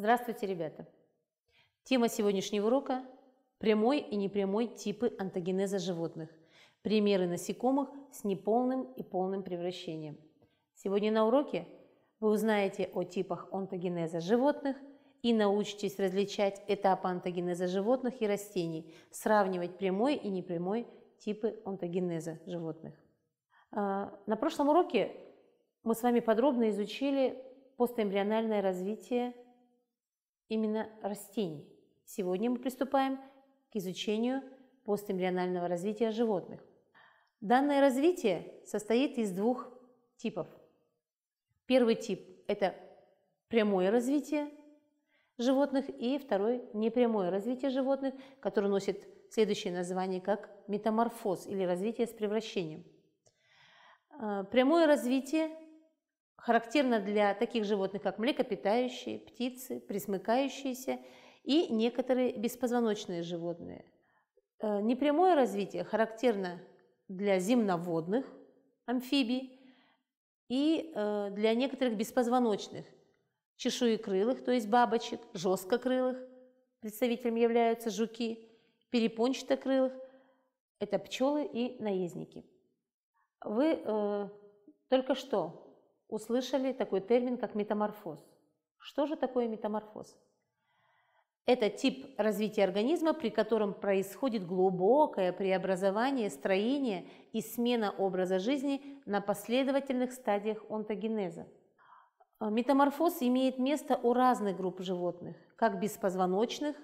Здравствуйте, ребята! Тема сегодняшнего урока – прямой и непрямой типы антогенеза животных. Примеры насекомых с неполным и полным превращением. Сегодня на уроке вы узнаете о типах онтогенеза животных и научитесь различать этапы онтогенеза животных и растений, сравнивать прямой и непрямой типы онтогенеза животных. А, на прошлом уроке мы с вами подробно изучили постэмбриональное развитие именно растений. Сегодня мы приступаем к изучению постэмбрионального развития животных. Данное развитие состоит из двух типов. Первый тип – это прямое развитие животных, и второй – непрямое развитие животных, которое носит следующее название как метаморфоз или развитие с превращением. Э, прямое развитие характерно для таких животных, как млекопитающие, птицы, присмыкающиеся и некоторые беспозвоночные животные. Э, непрямое развитие характерно для земноводных амфибий и э, для некоторых беспозвоночных, чешуекрылых, то есть бабочек, жесткокрылых, представителем являются жуки, перепончатокрылых, это пчелы и наездники. Вы э, только что услышали такой термин, как метаморфоз. Что же такое метаморфоз? Это тип развития организма, при котором происходит глубокое преобразование, строение и смена образа жизни на последовательных стадиях онтогенеза. Метаморфоз имеет место у разных групп животных, как беспозвоночных,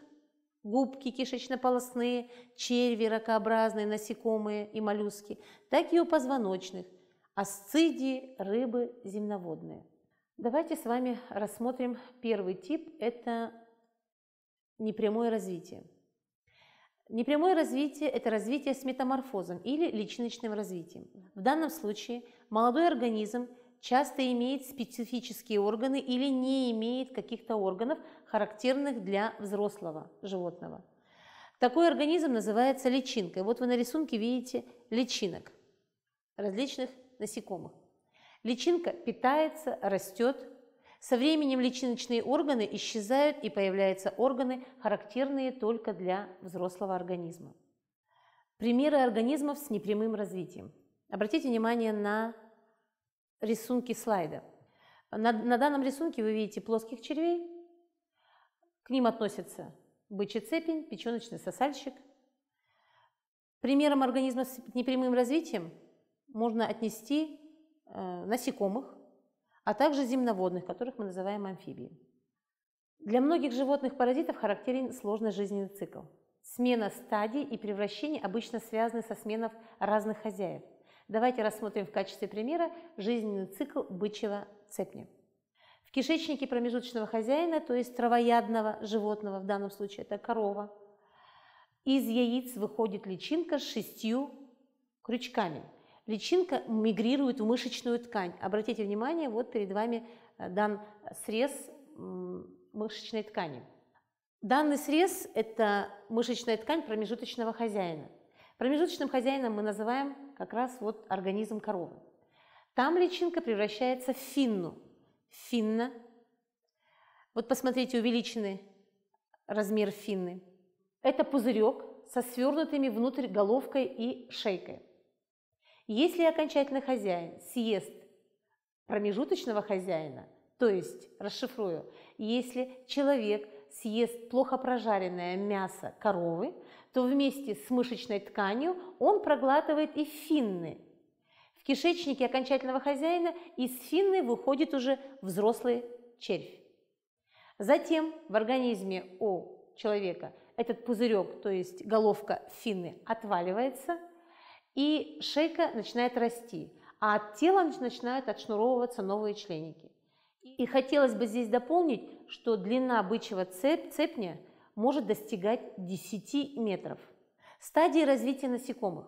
губки кишечно-полостные, черви, ракообразные, насекомые и моллюски, так и у позвоночных – Асцидии – рыбы земноводные. Давайте с вами рассмотрим первый тип – это непрямое развитие. Непрямое развитие – это развитие с метаморфозом или личиночным развитием. В данном случае молодой организм часто имеет специфические органы или не имеет каких-то органов, характерных для взрослого животного. Такой организм называется личинкой. Вот вы на рисунке видите личинок различных насекомых. Личинка питается, растет. Со временем личиночные органы исчезают и появляются органы, характерные только для взрослого организма. Примеры организмов с непрямым развитием. Обратите внимание на рисунки слайда. На, на данном рисунке вы видите плоских червей. К ним относятся бычий цепень, печеночный сосальщик. Примером организма с непрямым развитием можно отнести э, насекомых, а также земноводных, которых мы называем амфибиями. Для многих животных паразитов характерен сложный жизненный цикл. Смена стадий и превращений обычно связаны со сменой разных хозяев. Давайте рассмотрим в качестве примера жизненный цикл бычьего цепня. В кишечнике промежуточного хозяина, то есть травоядного животного, в данном случае это корова, из яиц выходит личинка с шестью крючками – Личинка мигрирует в мышечную ткань. Обратите внимание, вот перед вами э, дан срез мышечной ткани. Данный срез – это мышечная ткань промежуточного хозяина. Промежуточным хозяином мы называем как раз вот организм коровы. Там личинка превращается в финну. Финна. Вот посмотрите, увеличенный размер финны. Это пузырек со свернутыми внутрь головкой и шейкой. Если окончательный хозяин съест промежуточного хозяина, то есть, расшифрую, если человек съест плохо прожаренное мясо коровы, то вместе с мышечной тканью он проглатывает и финны. В кишечнике окончательного хозяина из финны выходит уже взрослый червь. Затем в организме у человека этот пузырек, то есть головка финны, отваливается – и шейка начинает расти, а от тела начинают отшнуровываться новые членики. И хотелось бы здесь дополнить, что длина бычьего цеп, цепня может достигать 10 метров. Стадии развития насекомых.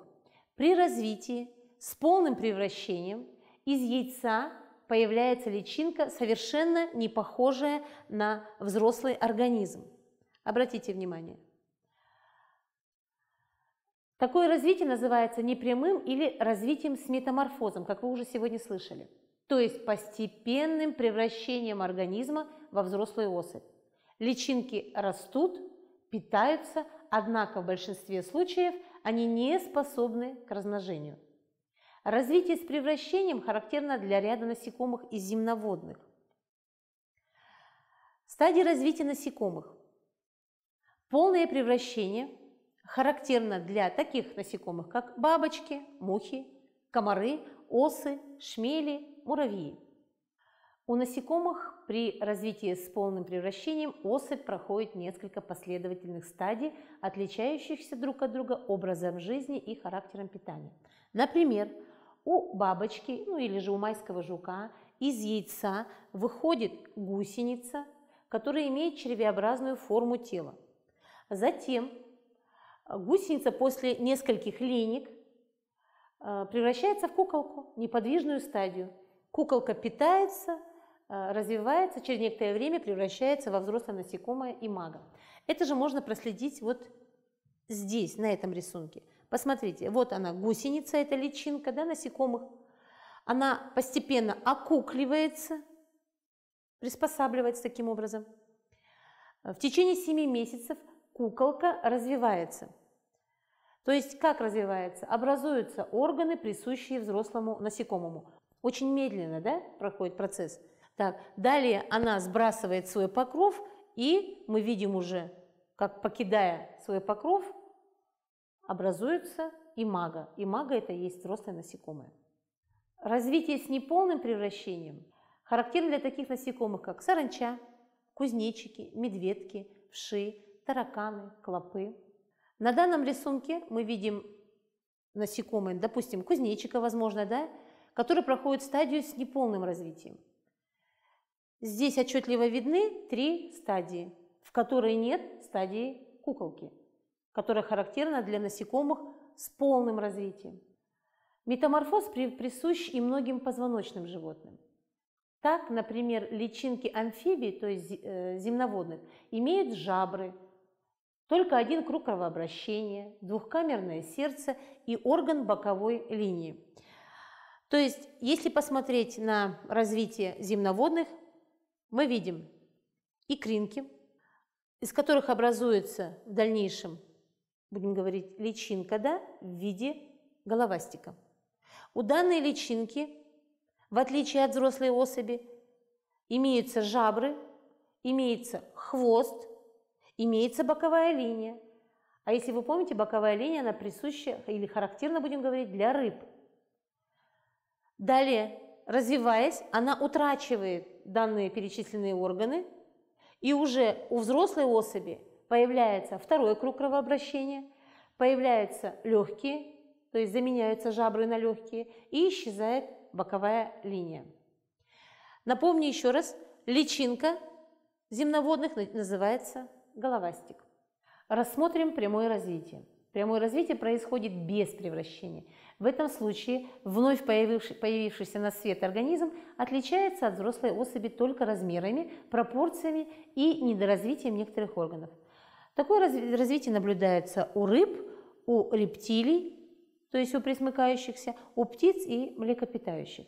При развитии с полным превращением из яйца появляется личинка, совершенно не похожая на взрослый организм. Обратите внимание. Такое развитие называется непрямым или развитием с метаморфозом, как вы уже сегодня слышали, то есть постепенным превращением организма во взрослую особь. Личинки растут, питаются, однако в большинстве случаев они не способны к размножению. Развитие с превращением характерно для ряда насекомых и земноводных. Стадии развития насекомых. Полное превращение характерна для таких насекомых, как бабочки, мухи, комары, осы, шмели, муравьи. У насекомых при развитии с полным превращением осы проходит несколько последовательных стадий, отличающихся друг от друга образом жизни и характером питания. Например, у бабочки, ну или же у майского жука, из яйца выходит гусеница, которая имеет червеобразную форму тела. Затем Гусеница после нескольких линий э, превращается в куколку, неподвижную стадию. Куколка питается, э, развивается, через некоторое время превращается во взрослое насекомое и мага. Это же можно проследить вот здесь, на этом рисунке. Посмотрите, вот она гусеница, это личинка да, насекомых. Она постепенно окукливается, приспосабливается таким образом. Э, в течение 7 месяцев куколка развивается. То есть как развивается? Образуются органы, присущие взрослому насекомому. Очень медленно да, проходит процесс. Так, далее она сбрасывает свой покров, и мы видим уже, как покидая свой покров, образуется имага. Имага – это и есть взрослое насекомое. Развитие с неполным превращением характерно для таких насекомых, как саранча, кузнечики, медведки, вши, тараканы, клопы. На данном рисунке мы видим насекомые, допустим, кузнечика, возможно, да, который проходит стадию с неполным развитием. Здесь отчетливо видны три стадии, в которой нет стадии куколки, которая характерна для насекомых с полным развитием. Метаморфоз присущ и многим позвоночным животным. Так, например, личинки амфибий, то есть э, земноводных, имеют жабры – только один круг кровообращения, двухкамерное сердце и орган боковой линии. То есть, если посмотреть на развитие земноводных, мы видим икринки, из которых образуется в дальнейшем, будем говорить, личинка да, в виде головастика. У данной личинки, в отличие от взрослой особи, имеются жабры, имеется хвост – имеется боковая линия. А если вы помните, боковая линия, она присуща или характерна, будем говорить, для рыб. Далее, развиваясь, она утрачивает данные перечисленные органы, и уже у взрослой особи появляется второй круг кровообращения, появляются легкие, то есть заменяются жабры на легкие, и исчезает боковая линия. Напомню еще раз, личинка земноводных называется головастик. Рассмотрим прямое развитие. Прямое развитие происходит без превращения. В этом случае вновь появившийся на свет организм отличается от взрослой особи только размерами, пропорциями и недоразвитием некоторых органов. Такое развитие наблюдается у рыб, у рептилий, то есть у пресмыкающихся, у птиц и млекопитающих.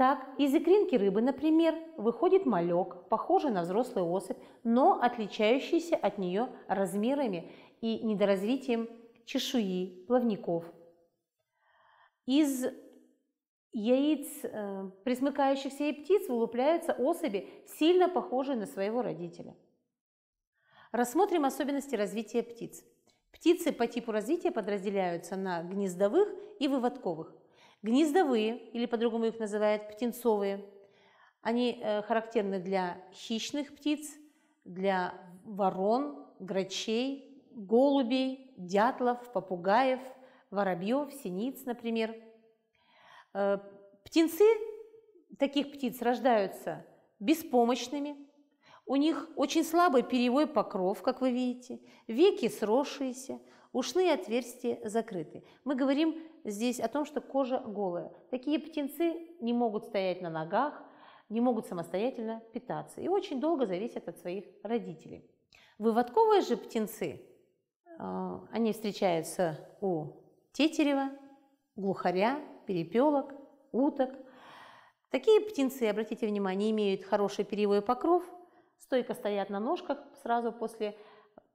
Так, из икринки рыбы, например, выходит малек, похожий на взрослый особь, но отличающийся от нее размерами и недоразвитием чешуи, плавников. Из яиц э, присмыкающихся и птиц вылупляются особи, сильно похожие на своего родителя. Рассмотрим особенности развития птиц. Птицы по типу развития подразделяются на гнездовых и выводковых. Гнездовые, или по-другому их называют птенцовые, они э, характерны для хищных птиц, для ворон, грачей, голубей, дятлов, попугаев, воробьев, синиц, например. Э, птенцы таких птиц рождаются беспомощными, у них очень слабый перьевой покров, как вы видите, веки сросшиеся, Ушные отверстия закрыты. Мы говорим здесь о том, что кожа голая. Такие птенцы не могут стоять на ногах, не могут самостоятельно питаться и очень долго зависят от своих родителей. Выводковые же птенцы, а, они встречаются у тетерева, глухаря, перепелок, уток. Такие птенцы, обратите внимание, имеют хороший перьевой покров, стойко стоят на ножках сразу после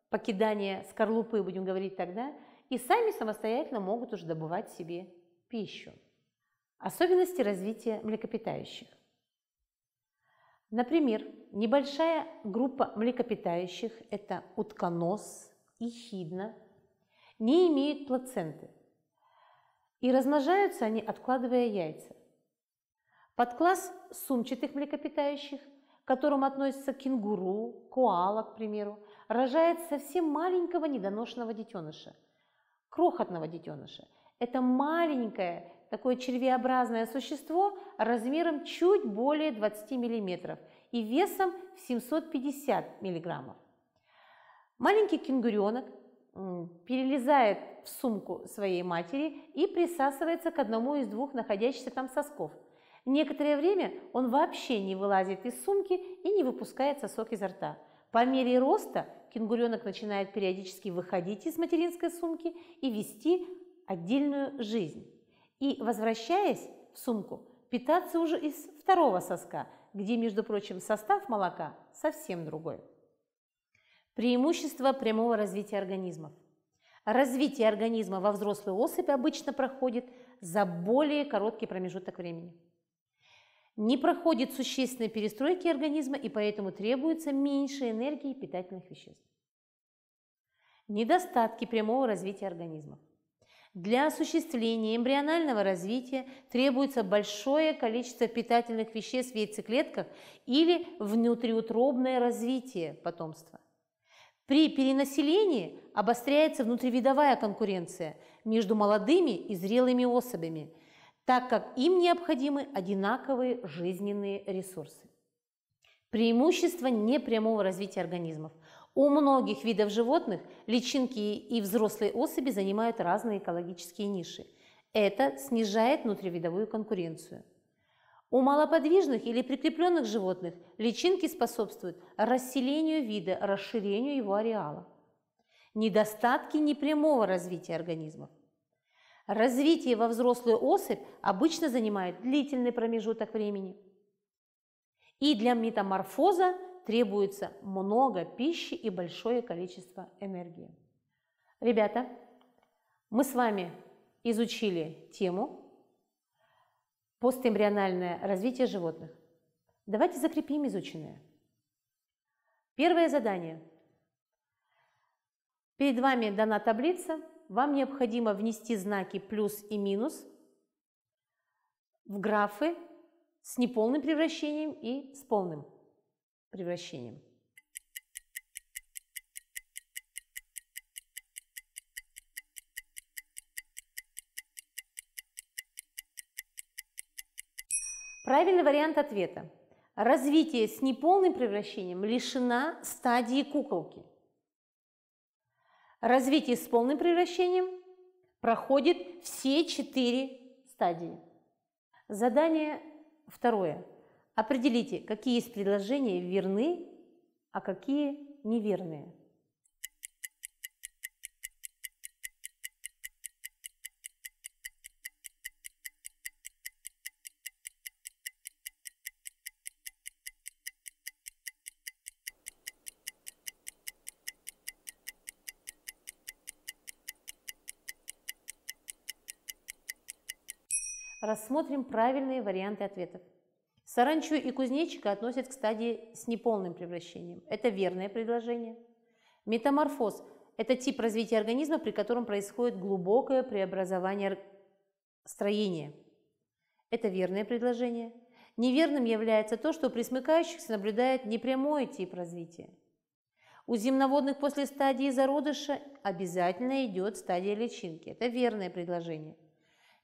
покидание скорлупы, будем говорить тогда, и сами самостоятельно могут уже добывать себе пищу. Особенности развития млекопитающих. Например, небольшая группа млекопитающих – это утконос и хидна – не имеют плаценты. И размножаются они, откладывая яйца. Подкласс сумчатых млекопитающих, к которым относятся кенгуру, коала, к примеру, рожает совсем маленького недоношенного детеныша, крохотного детеныша. Это маленькое такое червеобразное существо размером чуть более 20 мм и весом в 750 мг. Маленький кенгуренок перелезает в сумку своей матери и присасывается к одному из двух находящихся там сосков. Некоторое время он вообще не вылазит из сумки и не выпускает сосок изо рта – по мере роста кенгуренок начинает периодически выходить из материнской сумки и вести отдельную жизнь. И, возвращаясь в сумку, питаться уже из второго соска, где, между прочим, состав молока совсем другой. Преимущество прямого развития организмов. Развитие организма во взрослой особи обычно проходит за более короткий промежуток времени не проходит существенной перестройки организма и поэтому требуется меньше энергии и питательных веществ. Недостатки прямого развития организма. Для осуществления эмбрионального развития требуется большое количество питательных веществ в яйцеклетках или внутриутробное развитие потомства. При перенаселении обостряется внутривидовая конкуренция между молодыми и зрелыми особями – так как им необходимы одинаковые жизненные ресурсы. Преимущество непрямого развития организмов. У многих видов животных личинки и взрослые особи занимают разные экологические ниши. Это снижает внутривидовую конкуренцию. У малоподвижных или прикрепленных животных личинки способствуют расселению вида, расширению его ареала. Недостатки непрямого развития организмов – Развитие во взрослую особь обычно занимает длительный промежуток времени. И для метаморфоза требуется много пищи и большое количество энергии. Ребята, мы с вами изучили тему постэмбриональное развитие животных. Давайте закрепим изученное. Первое задание. Перед вами дана таблица – вам необходимо внести знаки плюс и минус в графы с неполным превращением и с полным превращением. Правильный вариант ответа. Развитие с неполным превращением лишена стадии куколки – Развитие с полным превращением проходит все четыре стадии. Задание второе. Определите, какие из предложений верны, а какие неверные. Рассмотрим правильные варианты ответов. Саранчу и кузнечика относят к стадии с неполным превращением. Это верное предложение. Метаморфоз – это тип развития организма, при котором происходит глубокое преобразование строения. Это верное предложение. Неверным является то, что у присмыкающихся наблюдает непрямой тип развития. У земноводных после стадии зародыша обязательно идет стадия личинки. Это верное предложение.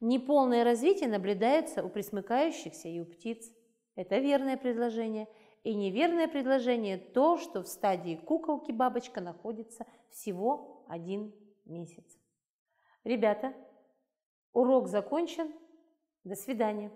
Неполное развитие наблюдается у присмыкающихся и у птиц. Это верное предложение. И неверное предложение то, что в стадии куколки бабочка находится всего один месяц. Ребята, урок закончен. До свидания.